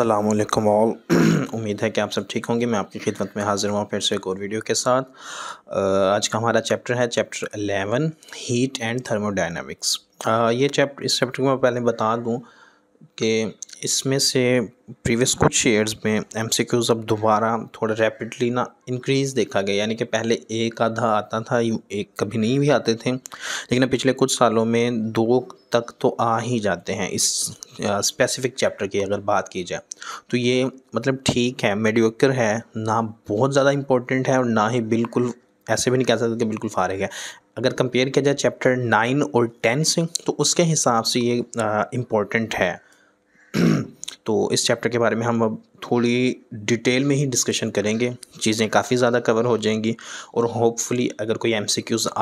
अल्लाम ऑल उम्मीद है कि आप सब ठीक होंगे मैं आपकी खिदमत में हाज़िर हूँ फिर से एक और वीडियो के साथ आज का हमारा चैप्टर है chapter eleven heat and thermodynamics ये चैप्टर इस चैप्टर को मैं पहले बता दूँ कि इसमें से प्रीवियस कुछ ईयर्स में एम सी क्यूज़ अब दोबारा थोड़ा रैपिडली ना इंक्रीज़ देखा गया यानी कि पहले एक आधा आता था एक कभी नहीं भी आते थे लेकिन पिछले कुछ सालों में दो तक तो आ ही जाते हैं इस स्पेसिफिक चैप्टर की अगर बात की जाए तो ये मतलब ठीक है मेडिकर है ना बहुत ज़्यादा इंपॉर्टेंट है और ना ही बिल्कुल ऐसे भी नहीं कह सकते कि बिल्कुल फारिग है अगर कंपेयर किया जाए चैप्टर नाइन और टेन से तो उसके हिसाब से ये इम्पोर्टेंट है तो इस चैप्टर के बारे में हम अब थोड़ी डिटेल में ही डिस्कशन करेंगे चीज़ें काफ़ी ज़्यादा कवर हो जाएंगी और होपफुली अगर कोई एम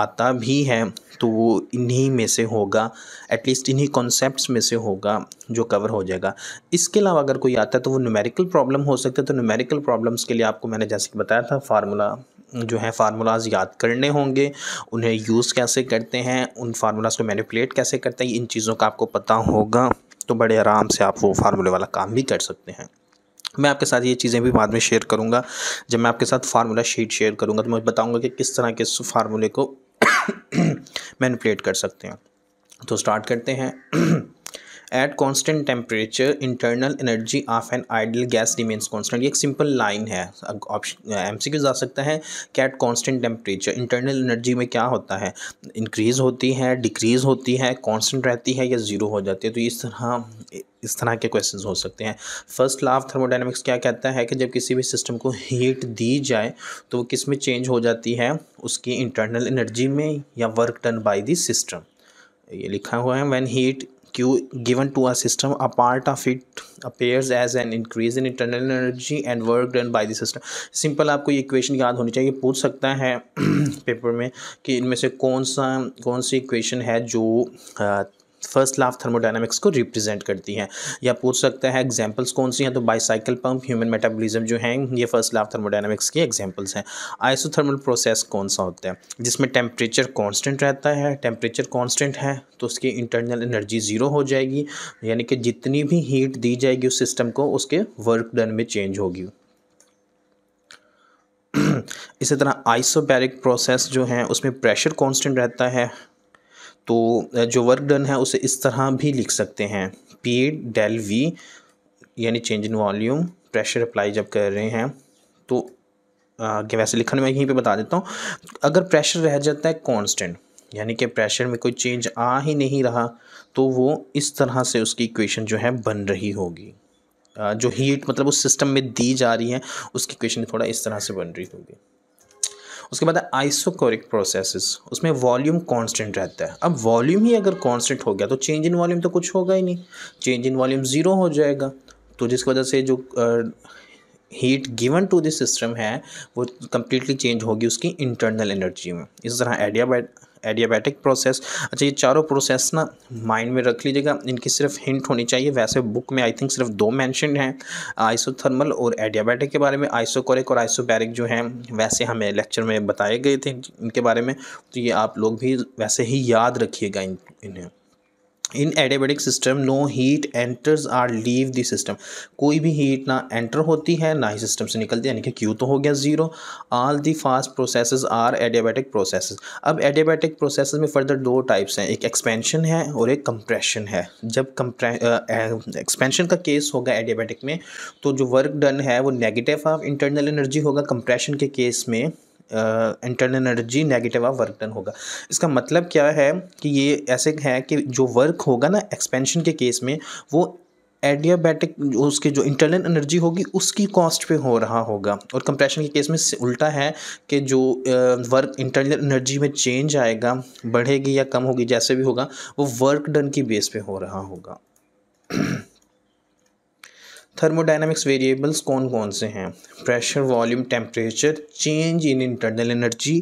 आता भी है तो वो इन्हीं में से होगा एटलीस्ट इन्हीं कॉन्सेप्ट्स में से होगा जो कवर हो जाएगा इसके अलावा अगर कोई आता है तो वो न्यूमेरिकल प्रॉब्लम हो सकता है तो न्यूमेरिकल प्रॉब्लम्स के लिए आपको मैंने जैसे कि बताया था फार्मूला जो है फार्मूलाज याद करने होंगे उन्हें यूज़ कैसे करते हैं उन फार्मूलाज को मैनिपुलेट कैसे करते हैं इन चीज़ों का आपको पता होगा तो बड़े आराम से आप वो फार्मूले वाला काम भी कर सकते हैं मैं आपके साथ ये चीज़ें भी बाद में शेयर करूँगा जब मैं आपके साथ फार्मूला शीट शेयर करूँगा तो मैं बताऊँगा कि किस तरह के फार्मूले को मैनिपुलेट कर सकते हैं तो स्टार्ट करते हैं at constant temperature internal energy of an ideal gas remains constant ये एक सिंपल लाइन है ऑप्शन एम सी क्यू जा सकता है कि at constant temperature internal energy में क्या होता है इंक्रीज़ होती है डिक्रीज़ होती है कॉन्स्टेंट रहती है या ज़ीरो हो जाती है तो इस तरह इस तरह के क्वेश्चन हो सकते हैं फर्स्ट लॉ ऑफ थर्मोडाइनमिक्स क्या कहता है कि जब किसी भी सिस्टम को हीट दी जाए तो वो किस में चेंज हो जाती है उसकी इंटरनल एनर्जी में या work done by the system ये लिखा हुआ है when heat q given to a system a part of it appears as an increase in internal energy and work done by the system simple आपको ये equation याद होनी चाहिए पूछ सकता है पेपर में कि इनमें से कौन सा कौन सी इक्वेशन है जो फर्स्ट लाफ थर्मोडाइनमिक्स को रिप्रेजेंट करती है या पूछ सकता है एग्जाम्पल्स कौन सी हैं तो बाईसाइकिल पंप ह्यूमन मेटाबॉलिज्म जो हैं ये फर्स्ट लाफ थर्मोडाइनमिक्स की एग्जाम्पल्स हैं आइसोथर्मल प्रोसेस कौन सा होता है जिसमें टेम्परेचर कॉन्स्टेंट रहता है टेम्परेचर कॉन्स्टेंट है तो उसकी इंटरनल एनर्जी ज़ीरो हो जाएगी यानी कि जितनी भी हीट दी जाएगी उस सिस्टम को उसके वर्क डन में चेंज होगी इसी तरह आइसोबैरिक प्रोसेस जो है उसमें प्रेशर कांस्टेंट रहता है तो जो वर्क डन है उसे इस तरह भी लिख सकते हैं पी डेल वी यानी change in volume pressure apply जब कर रहे हैं तो आगे वैसे लिखने में यहीं पे बता देता हूँ अगर प्रेशर रह जाता है कांस्टेंट यानी कि प्रेशर में कोई चेंज आ ही नहीं रहा तो वो इस तरह से उसकी इक्वेशन जो है बन रही होगी जो हीट मतलब उस सिस्टम में दी जा रही है उसकी इक्वेशन थोड़ा इस तरह से बन रही होगी उसके बाद आइसोकोरिक प्रोसेसेस उसमें वॉल्यूम कांस्टेंट रहता है अब वॉल्यूम ही अगर कांस्टेंट हो गया तो चेंज इन वॉल्यूम तो कुछ होगा ही नहीं चेंज इन वॉल्यूम ज़ीरो हो जाएगा तो जिसकी वजह से जो heat given to this system है वो कम्प्लीटली चेंज होगी उसकी इंटरनल एनर्जी में इस तरह एडियाबैट एडियाबैटिक प्रोसेस अच्छा ये चारों प्रोसेस ना माइंड में रख लीजिएगा इनकी सिर्फ हिंट होनी चाहिए वैसे बुक में आई थिंक सिर्फ दो मैंशन हैं आइसोथर्मल और एडियाबैटिक के बारे में आइसोकोरिक और आइसोबैरिक जो हैं वैसे हमें लेक्चर में बताए गए थे इनके बारे में तो ये आप लोग भी वैसे ही याद रखिएगा इन इन्हें in adiabatic system no heat enters or leave the system कोई भी हीट ना एंटर होती है ना ही सिस्टम से निकलती है यानी कि क्यू तो हो गया zero all the fast process are adiabatic process अब एडेबेटिक प्रोसेस में फर्दर दो टाइप्स हैं एक एक्सपेंशन है और एक कंप्रेशन है जब एक्सपेंशन का केस होगा एडेबेटिक में तो जो वर्क डन है वो नेगेटिव ऑफ इंटरनल एनर्जी होगा कंप्रेशन के केस में internal energy negative of work done होगा इसका मतलब क्या है कि ये ऐसे है कि जो वर्क होगा ना एक्सपेंशन के केस में वो एडियाबैटिक उसके जो इंटरनल एनर्जी होगी उसकी कॉस्ट पे हो रहा होगा और कंप्रेशन के केस में उल्टा है कि जो वर्क इंटरनल एनर्जी में चेंज आएगा बढ़ेगी या कम होगी जैसे भी होगा वो वर्क डन की बेस पे हो रहा होगा थर्मोडाइनमिक्स वेरिएबल्स कौन कौन से हैं pressure volume temperature change in internal energy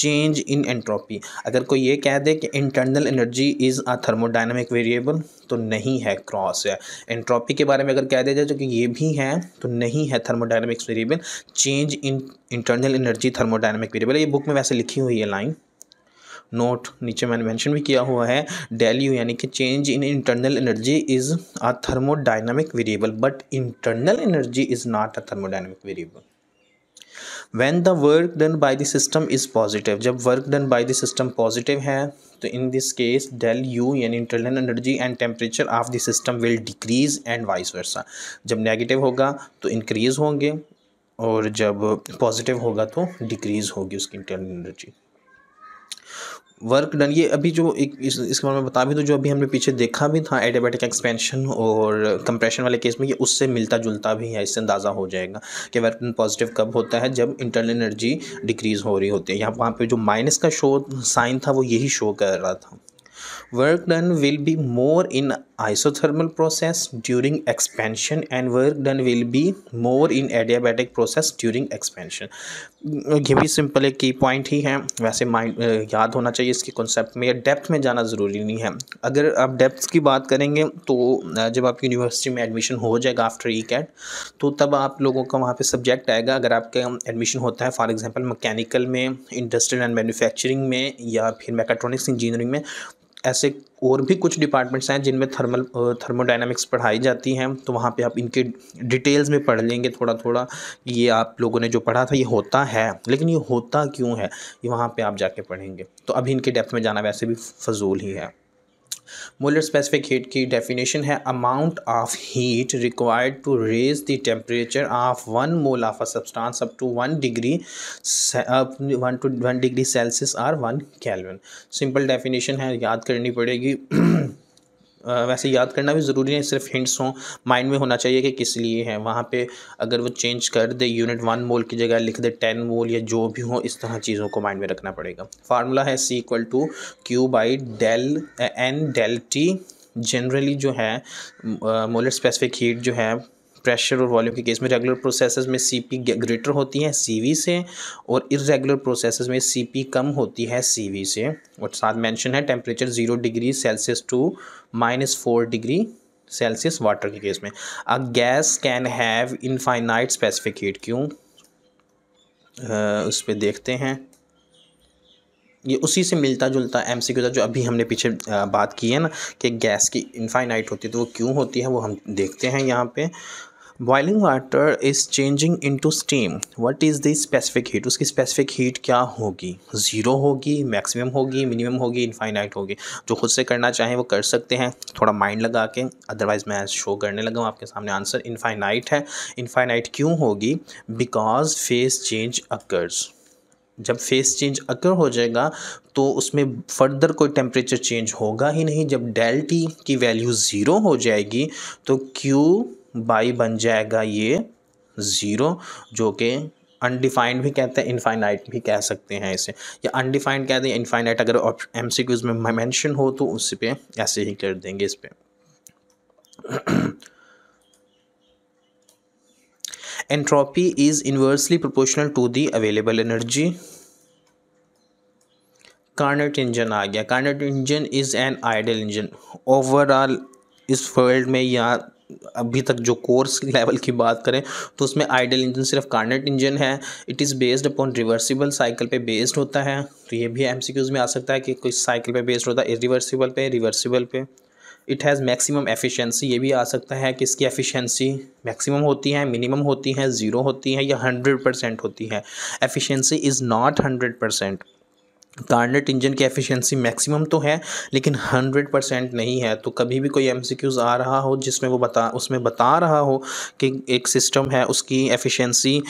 change in entropy अगर कोई ये कह दे कि internal energy is a thermodynamic variable तो नहीं है क्रॉस है एंट्रोपी के बारे में अगर कह दिया जाए जो कि ये भी है तो नहीं है thermodynamics variable change in internal energy thermodynamic variable ये बुक में वैसे लिखी हुई है लाइन नोट नीचे मैंने मेंशन भी किया हुआ है डेल्यू यानी कि change in internal energy is a thermodynamic variable but internal energy is not a thermodynamic variable when the work done by the system is positive जब work done by the system positive है तो in this case del U यानी internal energy and temperature of the system will decrease and vice versa जब negative होगा तो increase होंगे और जब पॉजिटिव होगा तो डिक्रीज़ होगी उसकी इंटरनल एनर्जी वर्क डन ये अभी जो एक इस, इसके बारे में बता भी दूँ तो जो अभी हमने पीछे देखा भी था एडियाबेटिक एक्सपेंशन और कंप्रेशन वाले केस में ये उससे मिलता जुलता भी है इससे अंदाज़ा हो जाएगा कि वर्क डन पॉजिटिव कब होता है जब इंटरनल एनर्जी डिक्रीज़ हो रही होती है यहाँ वहाँ पर जो माइनस का शो साइन था वो यही शो कर रहा था Work done will be more in isothermal process during expansion and work done will be more in adiabatic process during expansion. Mm, ये भी सिंपल एक की पॉइंट ही है वैसे माइंड याद होना चाहिए इसके कॉन्सेप्ट में या डेप्थ में जाना ज़रूरी नहीं है अगर आप डेप्थ की बात करेंगे तो जब आप यूनिवर्सिटी में एडमिशन हो जाएगा आफ्टर ई कैट तो तब आप लोगों का वहाँ पे सब्जेक्ट आएगा अगर आपके एडमिशन होता है फॉर एग्जांपल मैकेनिकल में इंडस्ट्रियल एंड मैनुफैक्चरिंग में या फिर मैकाट्रॉनिक्स इंजीनियरिंग में ऐसे और भी कुछ डिपार्टमेंट्स हैं जिनमें थर्मल थर्मोडाइनमिक्स पढ़ाई जाती हैं तो वहाँ पे आप इनके डिटेल्स में पढ़ लेंगे थोड़ा थोड़ा ये आप लोगों ने जो पढ़ा था ये होता है लेकिन ये होता क्यों है ये वहाँ पे आप जाके पढ़ेंगे तो अभी इनके डेप्थ में जाना वैसे भी फजूल ही है मोलर स्पेसिफिक हीट की डेफिनेशन है amount of heat required to raise the temperature of one mole of a substance up to one degree one to one degree Celsius or one kelvin simple definition है याद करनी पड़ेगी वैसे याद करना भी ज़रूरी नहीं सिर्फ हिंट्स हों माइंड में होना चाहिए कि किस लिए है वहाँ पे अगर वो चेंज कर दे यूनिट वन मोल की जगह लिख दे टेन मोल या जो भी हो इस तरह चीज़ों को माइंड में रखना पड़ेगा फार्मूला है C equal to Q by del N del T generally जो है मोलर स्पेसिफिक हीट जो है प्रेशर और वॉल्यूम के केस में रेगुलर प्रोसेसेस में सीपी ग्रेटर होती है सीवी से और इरेगुलर प्रोसेसेस में सीपी कम होती है सीवी से और साथ मेंशन है temperature zero degree Celsius to minus four degree Celsius water के केस में a gas can have infinite specific heat क्यों उस पर देखते हैं ये उसी से मिलता जुलता एम सी क्यू जो अभी हमने पीछे बात की है ना कि गैस की इनफाइनाइट होती है तो वो क्यों होती है वो हम देखते हैं यहाँ पे boiling water is changing into steam what is the specific heat उसकी स्पेसिफिक हीट क्या होगी ज़ीरो होगी मैक्सिमम होगी मिनिमम होगी इनफाइनाइट होगी जो खुद से करना चाहें वो कर सकते हैं थोड़ा माइंड लगा के अदरवाइज़ मैं शो करने लगा हूँ आपके सामने आंसर इनफाइनाइट है इनफाइनाइट क्यों होगी बिकॉज फेस चेंज अकर्स जब फेस चेंज अकर हो जाएगा तो उसमें फर्दर कोई टेम्परेचर चेंज होगा ही नहीं जब डेल्टी की वैल्यू ज़ीरो हो जाएगी तो क्यू बाई बन जाएगा ये ज़ीरो जो कि अनडिफाइंड भी कहते हैं इनफाइनाइट भी कह सकते हैं इसे या अनडिफाइंड कहते हैं इनफाइनाइट अगर एम सी क्यूज में मैंशन हो तो उस पर ऐसे ही कर देंगे इस पर entropy is inversely proportional to the available energy Carnot engine आ गया Carnot engine is an ideal engine overall इस वर्ल्ड में या अभी तक जो कोर्स लेवल की बात करें तो उसमें आइडल इंजन सिर्फ कार्नेट इंजन है it is based upon reversible cycle पे बेस्ड होता है तो ये भी एम में आ सकता है कि कोई साइकिल पे बेस्ड होता है रिवर्सिबल पे रिवर्सिबल पे इट हैज़ मैक्सिमम एफिशिएंसी ये भी आ सकता है कि इसकी एफिशिएंसी मैक्सिमम होती है मिनिमम होती है ज़ीरो होती है या हंड्रेड परसेंट होती है efficiency is not hundred percent Carnot engine की एफिशिएंसी मैक्सिमम तो है लेकिन हंड्रेड परसेंट नहीं है तो कभी भी कोई एमसीक्यूज़ आ रहा हो जिसमें वो बता उसमें बता रहा हो कि एक सिस्टम है उसकी एफिशिएंसी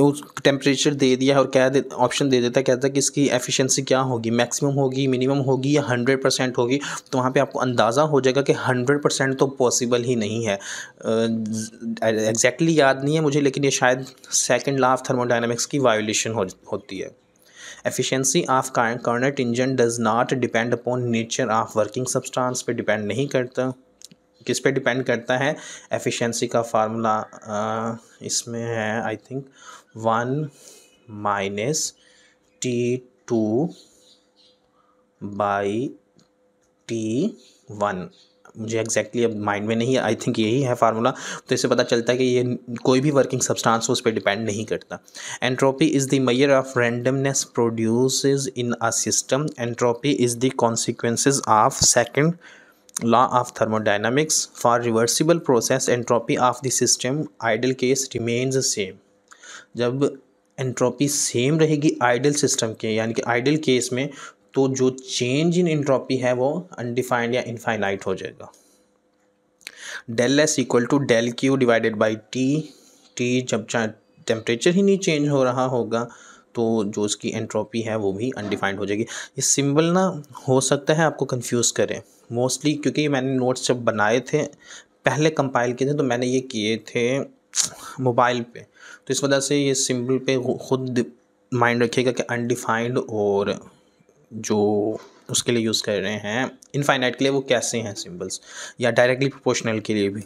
उस टेम्परेचर दे दिया है और क्या दे ऑप्शन दे देता है कहता है कि इसकी एफिशिएंसी क्या होगी मैक्सिमम होगी मिनिमम होगी या हंड्रेड परसेंट होगी तो वहाँ पर आपको अंदाज़ा हो जाएगा कि हंड्रेड परसेंट तो पॉसिबल ही नहीं है एग्जैक्टली uh, exactly याद नहीं है मुझे लेकिन ये शायद सेकेंड लाफ थर्मोडाइनमिक्स की वायोलेशन हो, होती है efficiency of Carnot engine does not depend upon nature of working substance पे डिपेंड नहीं करता किस पे डिपेंड करता है एफिशिएंसी का फार्मूला इसमें है I think one minus T two by T one मुझे एग्जैक्टली exactly अब माइंड में नहीं आई थिंक यही है फार्मूला तो इससे पता चलता है कि ये कोई भी वर्किंग सब्सटेंस उस पर डिपेंड नहीं करता entropy is the measure of randomness produce in a system entropy is the consequences of second law of thermodynamics for reversible process entropy of the system ideal case remains same जब entropy same रहेगी ideal system के यानी कि idol case में तो जो change in entropy है वो अनडिफाइंड या इनफाइनाइट हो जाएगा del S equal to del Q divided by T T जब चाहे टेम्परेचर ही नहीं चेंज हो रहा होगा तो जो उसकी एंट्रोपी है वो भी अनडिफाइंड हो जाएगी ये सिंबल ना हो सकता है आपको कंफ्यूज करें मोस्टली क्योंकि मैंने नोट्स जब बनाए थे पहले कंपाइल किए थे तो मैंने ये किए थे मोबाइल पे तो इस वजह से ये सिंबल पे खुद माइंड रखिएगा कि अनडिफाइंड और जो उसके लिए यूज़ कर रहे हैं इनफाइनाइट के लिए वो कैसे हैं सिम्बल्स या डायरेक्टली प्रोपोर्शनल के लिए भी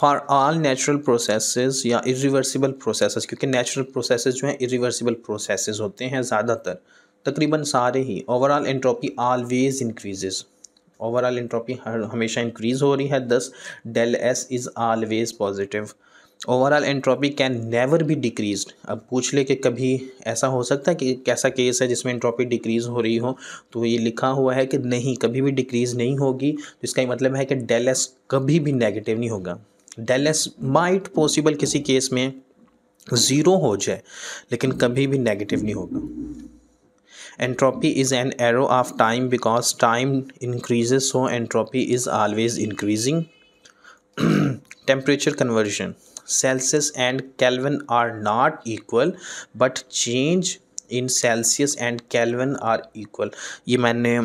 फॉर ऑल नेचुरल प्रोसेसेस या इरिवर्सिबल प्रोसेसेस क्योंकि नेचुरल प्रोसेसेस जो हैं इरिवर्सिबल प्रोसेसेस होते हैं ज़्यादातर तकरीबन सारे ही overall entropy always increases overall entropy हर हमेशा इंक्रीज़ हो रही है thus del S is always positive overall entropy can never भी डिक्रीज अब पूछ ले कि कभी ऐसा हो सकता है कि कैसा केस है जिसमें एंट्रोपी डिक्रीज़ हो रही हो तो ये लिखा हुआ है कि नहीं कभी भी डिक्रीज़ नहीं होगी तो इसका ही मतलब है कि डेलेस कभी भी नेगेटिव नहीं होगा डेलेस माइट पॉसिबल किसी केस में ज़ीरो हो जाए लेकिन कभी भी नेगेटिव नहीं होगा entropy is an arrow of time because time increases हो entropy is always increasing temperature conversion Celsius and Kelvin are not equal but change in Celsius and Kelvin are equal ये मैंने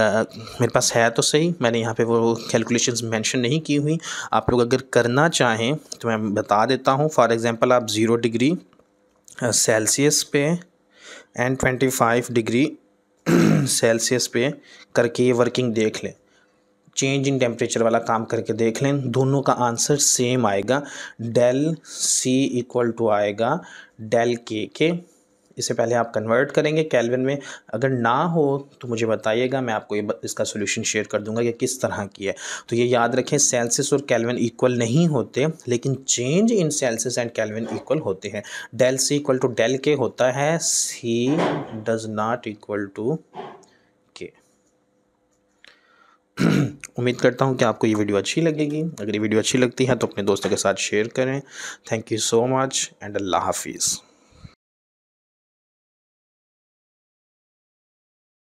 Uh, मेरे पास है तो सही मैंने यहाँ पे वो कैलकुलेशंस मेंशन नहीं की हुई आप लोग अगर करना चाहें तो मैं बता देता हूँ फॉर एग्जांपल आप ज़ीरो डिग्री सेल्सियस पे and twenty five degree Celsius पे करके ये वर्किंग देख लें चेंज इन टेम्परेचर वाला काम करके देख लें दोनों का आंसर सेम आएगा डेल सी इक्वल टू आएगा डेल के के इसे पहले आप कन्वर्ट करेंगे कैलविन में अगर ना हो तो मुझे बताइएगा मैं आपको ये इसका सोल्यूशन शेयर कर दूंगा कि किस तरह की है तो ये याद रखें सेल्सियस और कैलविन इक्वल नहीं होते लेकिन change in Celsius and kelvin equal होते हैं del C equal to del K होता है C does not equal to उम्मीद करता हूँ कि आपको ये वीडियो अच्छी लगेगी अगर ये वीडियो अच्छी लगती है तो अपने दोस्तों के साथ शेयर करें thank you so much and अल्लाह हाफिज़